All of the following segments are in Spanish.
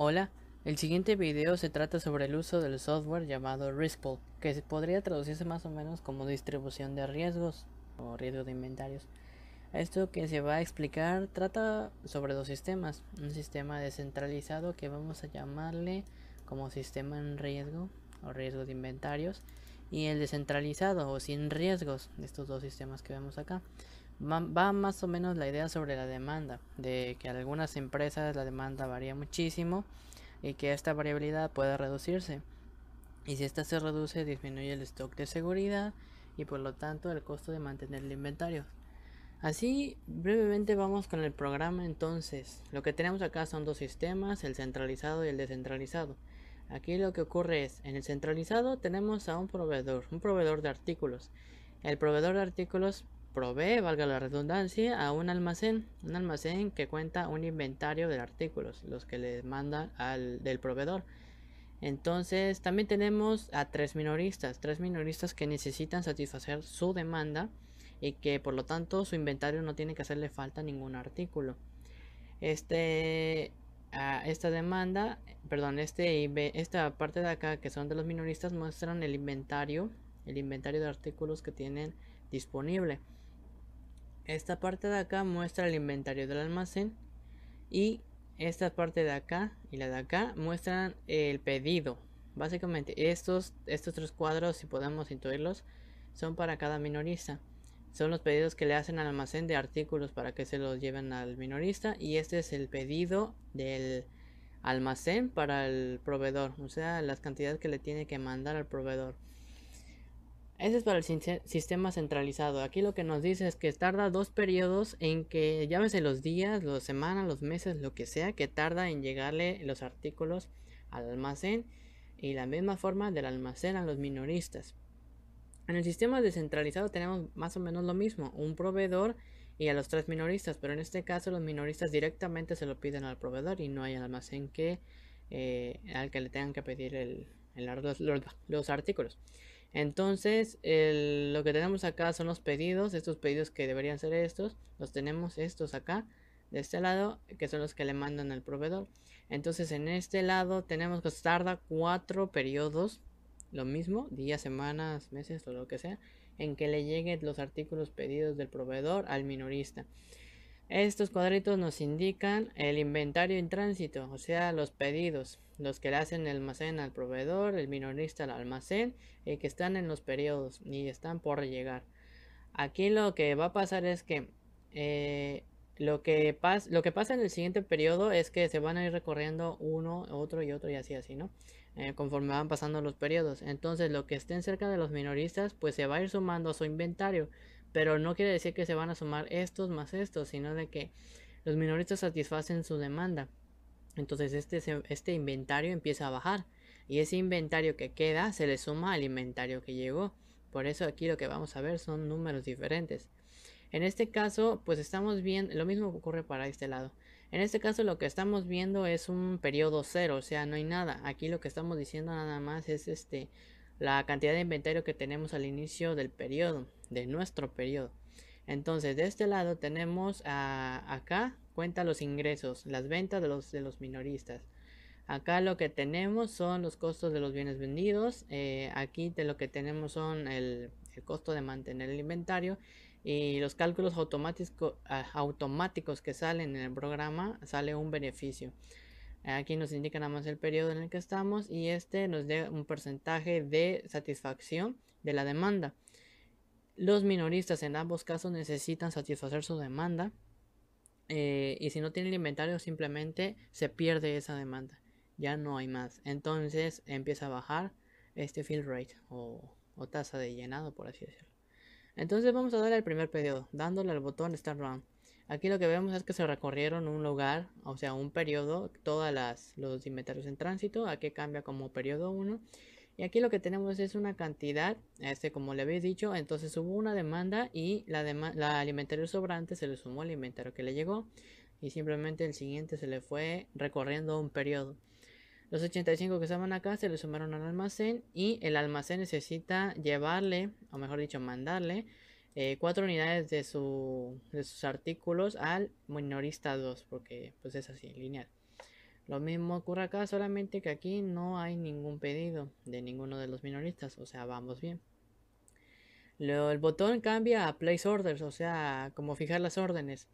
Hola, el siguiente video se trata sobre el uso del software llamado RISPL, que podría traducirse más o menos como distribución de riesgos o riesgo de inventarios. Esto que se va a explicar trata sobre dos sistemas, un sistema descentralizado que vamos a llamarle como sistema en riesgo o riesgo de inventarios y el descentralizado o sin riesgos, estos dos sistemas que vemos acá va más o menos la idea sobre la demanda, de que algunas empresas la demanda varía muchísimo y que esta variabilidad pueda reducirse. Y si esta se reduce, disminuye el stock de seguridad y por lo tanto el costo de mantener el inventario. Así, brevemente vamos con el programa entonces. Lo que tenemos acá son dos sistemas, el centralizado y el descentralizado. Aquí lo que ocurre es, en el centralizado tenemos a un proveedor, un proveedor de artículos. El proveedor de artículos provee, valga la redundancia, a un almacén, un almacén que cuenta un inventario de artículos, los que le manda al del proveedor. Entonces, también tenemos a tres minoristas, tres minoristas que necesitan satisfacer su demanda y que por lo tanto su inventario no tiene que hacerle falta ningún artículo. Este a esta demanda, perdón, este esta parte de acá que son de los minoristas muestran el inventario, el inventario de artículos que tienen disponible. Esta parte de acá muestra el inventario del almacén y esta parte de acá y la de acá muestran el pedido. Básicamente estos, estos tres cuadros, si podemos intuirlos, son para cada minorista. Son los pedidos que le hacen al almacén de artículos para que se los lleven al minorista y este es el pedido del almacén para el proveedor, o sea, las cantidades que le tiene que mandar al proveedor. Ese es para el sistema centralizado. Aquí lo que nos dice es que tarda dos periodos en que, llámese los días, las semanas, los meses, lo que sea, que tarda en llegarle los artículos al almacén y la misma forma del almacén a los minoristas. En el sistema descentralizado tenemos más o menos lo mismo, un proveedor y a los tres minoristas, pero en este caso los minoristas directamente se lo piden al proveedor y no hay almacén que eh, al que le tengan que pedir los artículos. Entonces, lo que tenemos acá son los pedidos, estos pedidos que deberían ser estos, los tenemos estos acá, de este lado, que son los que le mandan al proveedor. Entonces, en este lado tenemos que tarda cuatro periodos, lo mismo, días, semanas, meses o lo que sea, en que le lleguen los artículos pedidos del proveedor al minorista. Estos cuadritos nos indican el inventario en tránsito, o sea, los pedidos, los que le hacen el almacén al proveedor, el minorista al almacén y que están en los periodos y están por llegar. Aquí lo que va a pasar es que eh, lo, que lo que pasa en el siguiente periodo es que se van a ir recorriendo uno, otro y otro y así, así, ¿no? Eh, conforme van pasando los periodos. Entonces, lo que estén cerca de los minoristas, pues se va a ir sumando a su inventario. Pero no quiere decir que se van a sumar estos más estos, sino de que los minoristas satisfacen su demanda. Entonces este, este inventario empieza a bajar y ese inventario que queda se le suma al inventario que llegó. Por eso aquí lo que vamos a ver son números diferentes. En este caso, pues estamos viendo, lo mismo ocurre para este lado. En este caso lo que estamos viendo es un periodo cero, o sea, no hay nada. Aquí lo que estamos diciendo nada más es este la cantidad de inventario que tenemos al inicio del periodo de nuestro periodo. Entonces, de este lado tenemos acá, cuenta los ingresos, las ventas de los, de los minoristas. Acá lo que tenemos son los costos de los bienes vendidos. Eh, aquí de lo que tenemos son el, costo de mantener el inventario y los cálculos automáticos automáticos que salen en el programa, sale un beneficio. Aquí nos indica nada más el periodo en el que estamos y este nos da un porcentaje de satisfacción de la demanda. Los minoristas en ambos casos necesitan satisfacer su demanda eh, y si no tienen inventario simplemente se pierde esa demanda. Ya no hay más. Entonces empieza a bajar este fill rate o, tasa de llenado, por así decirlo. Entonces vamos a darle al primer periodo, dándole al botón Start Run. Aquí lo que vemos es que se recorrieron un lugar, o sea, un periodo, todas las los inventarios en tránsito. Aquí cambia como periodo 1 y aquí lo que tenemos es una cantidad, este como le había dicho, entonces hubo una demanda y la, demanda la alimentario sobrante se le sumó al inventario que le llegó y simplemente el siguiente se le fue recorriendo un periodo. Los 85 que estaban acá se le sumaron al almacén y el almacén necesita llevarle, o mejor dicho, mandarle eh, cuatro unidades de, de sus artículos al minorista 2, porque pues es así, lineal. Lo mismo ocurre acá, solamente que aquí no hay ningún pedido de ninguno de los minoristas, o sea, vamos bien. Luego el botón cambia a place orders, o sea, como fijar las órdenes.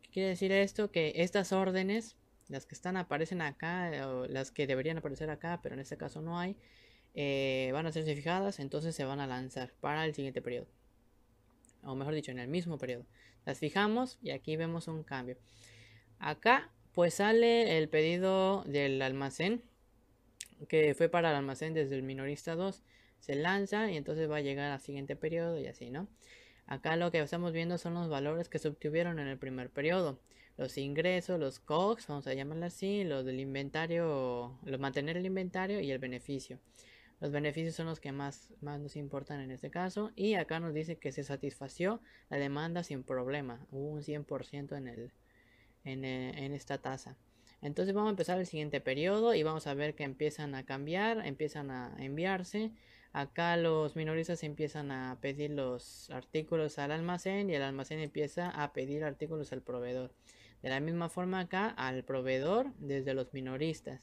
¿Qué quiere decir esto? Que estas órdenes, las que están aparecen acá, o las que deberían aparecer acá, pero en este caso no hay, eh, van a ser fijadas, entonces se van a lanzar para el siguiente periodo. O mejor dicho, en el mismo periodo. Las fijamos y aquí vemos un cambio. Acá pues sale el pedido del almacén, que fue para el almacén desde el minorista 2. Se lanza y entonces va a llegar al siguiente periodo y así, ¿no? Acá lo que estamos viendo son los valores que se obtuvieron en el primer periodo. Los ingresos, los COGS, vamos a llamarlo así, los del inventario, los mantener el inventario y el beneficio. Los beneficios son los que más, más nos importan en este caso. Y acá nos dice que se satisfació la demanda sin problema. un 100% en el, eh, en, esta tasa. Entonces vamos a empezar el siguiente periodo y vamos a ver que empiezan a cambiar, empiezan a enviarse. Acá los minoristas empiezan a pedir los artículos al almacén y el almacén empieza a pedir artículos al proveedor. De la misma forma acá al proveedor desde los minoristas.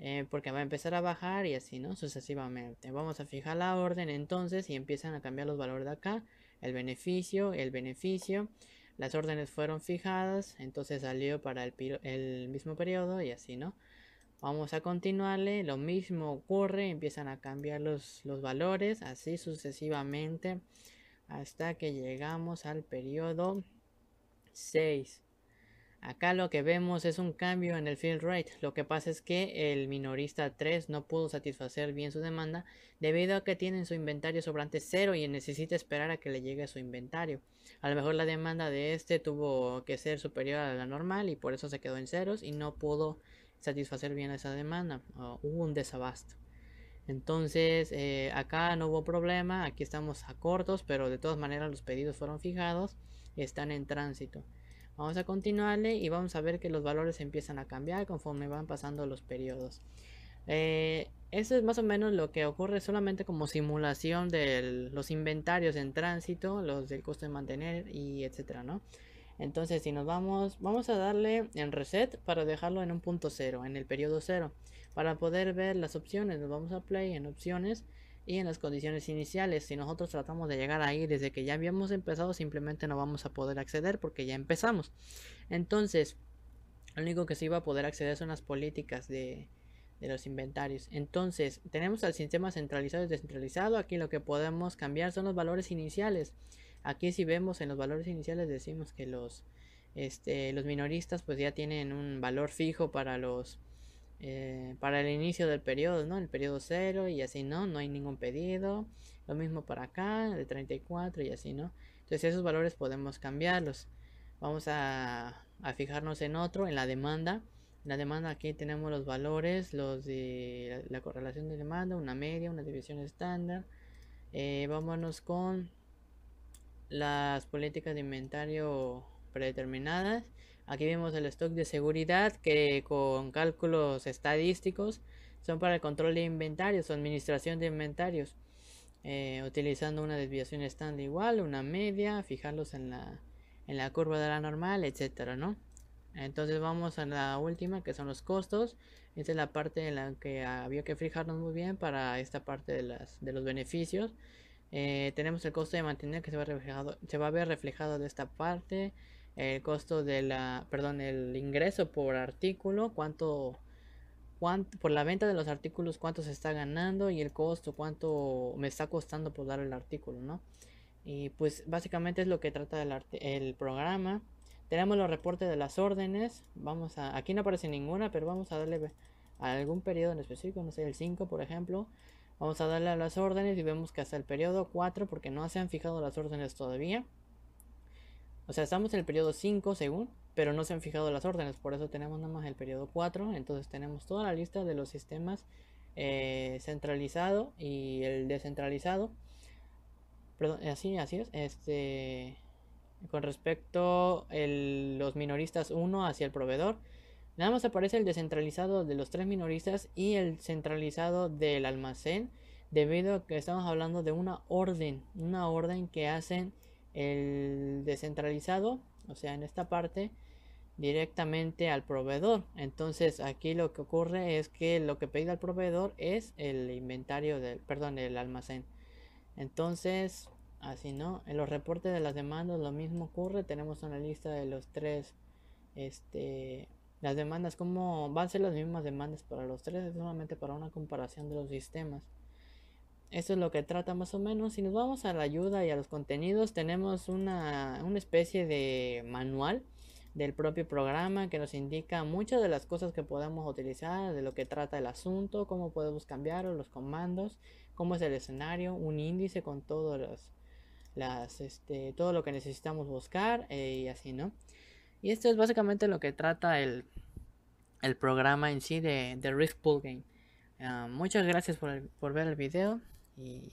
Eh, porque va a empezar a bajar y así, ¿no? Sucesivamente. Vamos a fijar la orden entonces y empiezan a cambiar los valores de acá. El beneficio, el beneficio. Las órdenes fueron fijadas, entonces salió para el, mismo periodo y así, ¿no? Vamos a continuarle, lo mismo ocurre, empiezan a cambiar los, los valores, así sucesivamente, hasta que llegamos al periodo 6. Acá lo que vemos es un cambio en el field rate. Lo que pasa es que el minorista 3 no pudo satisfacer bien su demanda debido a que tiene en su inventario sobrante cero y necesita esperar a que le llegue su inventario. A lo mejor la demanda de este tuvo que ser superior a la normal y por eso se quedó en ceros y no pudo satisfacer bien esa demanda. hubo un desabasto. Entonces eh, acá no hubo problema, aquí estamos a cortos, pero de todas maneras los pedidos fueron fijados y están en tránsito. Vamos a continuarle y vamos a ver que los valores empiezan a cambiar conforme van pasando los periodos. Eh, eso es más o menos lo que ocurre solamente como simulación de los inventarios en tránsito, los del costo de mantener y etcétera, ¿no? Entonces, si nos vamos, vamos a darle en reset para dejarlo en un punto cero, en el periodo cero. Para poder ver las opciones, nos vamos a play en opciones y en las condiciones iniciales. Si nosotros tratamos de llegar ahí desde que ya habíamos empezado, simplemente no vamos a poder acceder porque ya empezamos. Entonces, lo único que se iba a poder acceder son las políticas de, los inventarios. Entonces, tenemos al sistema centralizado y descentralizado. Aquí lo que podemos cambiar son los valores iniciales. Aquí si vemos en los valores iniciales decimos que los, este, los minoristas pues ya tienen un valor fijo para los eh, para el inicio del periodo, El periodo cero y así, ¿no? No hay ningún pedido. Lo mismo para acá, de 34 y así, ¿no? Entonces esos valores podemos cambiarlos. Vamos a, fijarnos en otro, en la demanda. En la demanda aquí tenemos los valores, los de la, correlación de demanda, una media, una división estándar. Eh, vámonos con las políticas de inventario predeterminadas Aquí vemos el stock de seguridad que con cálculos estadísticos son para el control de inventarios, administración de inventarios, eh, utilizando una desviación estándar igual, una media, fijarlos en la, en la curva de la normal, etcétera, ¿no? Entonces vamos a la última que son los costos. Esta es la parte en la que había que fijarnos muy bien para esta parte de, las, de los beneficios. Eh, tenemos el costo de mantener que se va, reflejado, se va a ver reflejado de esta parte el costo de la, perdón, el ingreso por artículo, cuánto, por la venta de los artículos, cuánto se está ganando y el costo, cuánto me está costando por pues, dar el artículo, ¿no? Y pues básicamente es lo que trata el, el programa. Tenemos los reportes de las órdenes. Vamos a, aquí no aparece ninguna, pero vamos a darle a algún periodo en específico, no sé, el 5 por ejemplo. Vamos a darle a las órdenes y vemos que hasta el periodo 4, porque no se han fijado las órdenes todavía. O sea, estamos en el periodo 5 según, pero no se han fijado las órdenes, por eso tenemos nada más el periodo 4, entonces tenemos toda la lista de los sistemas eh, centralizado y el descentralizado. Perdón, eh, así, así es. Este, con respecto a los minoristas 1 hacia el proveedor, nada más aparece el descentralizado de los tres minoristas y el centralizado del almacén, debido a que estamos hablando de una orden, una orden que hacen el descentralizado, o sea, en esta parte directamente al proveedor. Entonces, aquí lo que ocurre es que lo que pide al proveedor es el inventario del, perdón, el almacén. Entonces, así no, en los reportes de las demandas lo mismo ocurre, tenemos una lista de los tres este las demandas como van a ser las mismas demandas para los tres, es solamente para una comparación de los sistemas. Eso es lo que trata más o menos. Si nos vamos a la ayuda y a los contenidos, tenemos una, especie de manual del propio programa que nos indica muchas de las cosas que podemos utilizar, de lo que trata el asunto, cómo podemos cambiar los comandos, cómo es el escenario, un índice con todos los, este, todo lo que necesitamos buscar eh, y así, ¿no? Y esto es básicamente lo que trata el, programa en sí de, de Risk Pool Game. Ah, muchas gracias por, por ver el video. いい